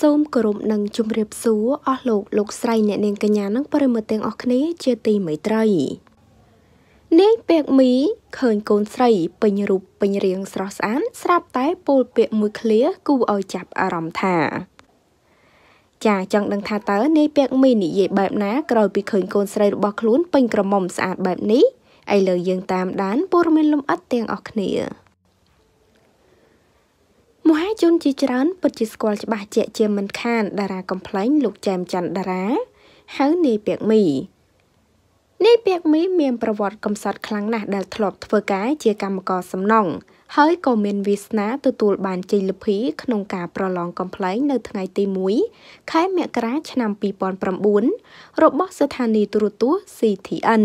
សូមគោរពនិងជម្រាបសួរអស់លោកលោកស្រី អ្នកនាងកញ្ញានិងប្រិមត្តទាំងអស់គ្នា ជាទីមេត្រីនាងពេកមីឃើញកូនស្រីពេញរូបពេញរាងស្រស់ស្អាតស្រាប់តែពោលពាក្យមួយឃ្លាគួរឲ្យចាប់អារម្មណ៍ថា ចាចង់ដឹងថាតើនាយពេកមីនិយាយបែបណាក្រោយពីឃើញកូនស្រីរបស់ខ្លួនពេញក្រមុំស្អាតបែបនេះឥឡូវយើងតាមដានព័ត៌មានលម្អិតទាំងអស់គ្នាមហាជនជាច្រើនពិតជាស្គាល់ច្បាស់ជាក់ជាមិនខាន តារាកំ pl ែងលោកចែមច័ន្ទតារាហៅនាយពាក់មីនាយពាក់មីមានប្រវត្តិកំសត់ខ្លាំងណាស់ដែលធ្លាប់ធ្វើការជាកម្មករសំណង់ហើយក៏មានវាសនាទទួលបានជ័យលាភី ក្នុងការប្រឡងកំ pl ែងនៅថ្ងៃទី1ខែមករាឆ្នាំ2009របស់ស្ថានីយទូរទស្សន៍ CTN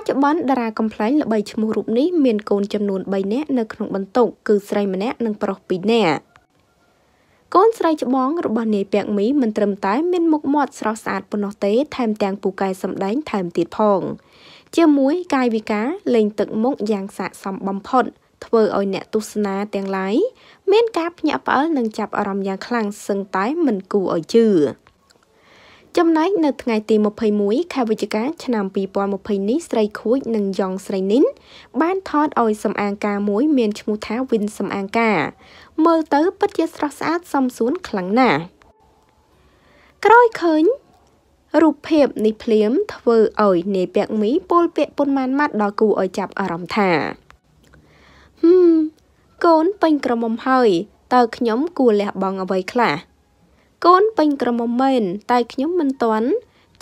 ច្ចុប្បន្នតារាកំ pl ែងល្បីឈ្មោះរូបនេះមានកូនចំនួន3នាក់នៅក្នុងបន្ទុកគឺស្រីម្នាក់និងប្រុស2នាក់កូនស្រីច្បងរបស់នាយពាក់មីមិនត្រឹមតែមានមុខមាត់ស្រស់ស្អាតប៉ុណ្ណោះទេ ថែមទាំងពូកែសម្ដែងថែមទៀតផង ជាមួយកាយវិការ លេងទឹកមុខយ៉ាងស័ក្តិសមបំផុត ធ្វើឲ្យអ្នកទស្សនាទាំងឡាយមានការភ្ញាក់ផ្អើលនិងចាប់អារម្មណ៍យ៉ាងខ្លាំងសឹងតែមិនគួរឲ្យជឿ។ចំណែកនៅថ្ងៃទី21ខែវិច្ឆិកាឆ្នាំ2020នេះស្រីខួចនិងយ៉ងស្រីនីនបានថតឲ្យសម្អាងការមួយមានឈ្មោះថាវិនសម្អាងការ មើលទៅពិតជាស្រស់ស្អាតសមសួនខ្លាំងណាស់ក្រោយឃើញរូបភាពនេះភ្លាមធ្វើឲ្យ នាយពាក់មីពលពាក់ប៉ុន្មានម៉ាត់ដល់គូឲ្យចាប់អារម្មណ៍ថាហឹមកូនពេញក្រមុំហើយតើខ្ញុំគួរលះបង់អ្វីខ្លះកូនពេញក្រមុំមែនតែខ្ញុំមិនទាន់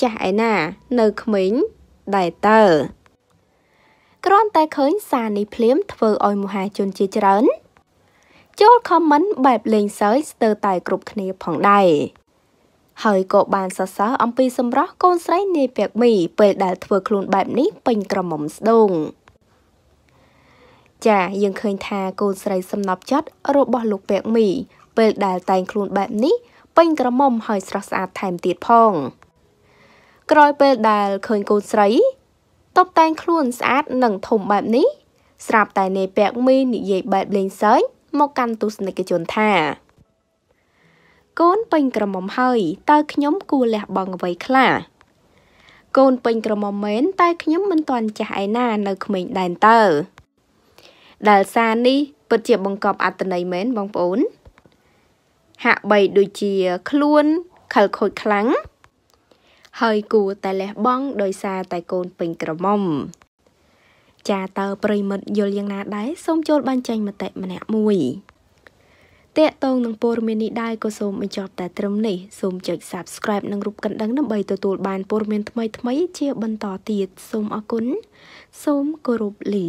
ចាស់ឯណានៅក្មេងដែរតើគ្រាន់តែឃើញសារនេះភ្លាមធ្វើឲ្យមហាជនជាច្រើនចូល comment បែបលេងសើចស្ទើរតែគ្រប់គ្នាផងដែរហើយក៏បានសរសើរអំពីសម្រស់កូនស្រីនាយពាក់មីពេលដែលធ្វើខ្លួនបែបនេះពេញក្រមុំស្ដងចាយើងឃើញថាកូនស្រីសំណប់ចិត្តរបស់លោកពាក់មីពេលដែលតែងខ្លួនបែបនេះពេញក្រមុំហើយស្រស់ស្អាតថែមទៀតផង ក្រោយពេលដែលឃើញកូនស្រីតបតែងខ្លួនស្អាតនិងធំបែបនេះស្រាប់តែនាយពាក់មីនិយាយបែបលេងសើចមកកាន់ទស្សនិកជនថាកូនពេញក្រមុំហើយតើខ្ញុំគួរលះបង់អ្វីខ្លះកូនពេញក្រមុំមែនតែខ្ញុំមិនទាន់ចាស់ឯណានៅក្មេងដែរតើដែលសារនេះពិតជាបង្កប់អត្តន័យមែនបងប្អូនហាក់បីដូចជាខ្លួនខលខូចខ្លាំងហើយគួរតែលះបង់ដោយសារតែកូនពេញក្រមុំ ចាតើប្រិមិត្តយល់យ៉ាងណាដែរសូមចូល បានចេញមតិម្នាក់មួយតេតងនឹងព័ត៌មាននេះដែរក៏សូមបញ្ចប់តែត្រឹមនេះសូមចុច Subscribe និងរូបកណ្ដឹងដើម្បីទទួលបានព័ត៌មានថ្មីៗជាបន្តទៀតសូមអរគុណសូមគោរពលា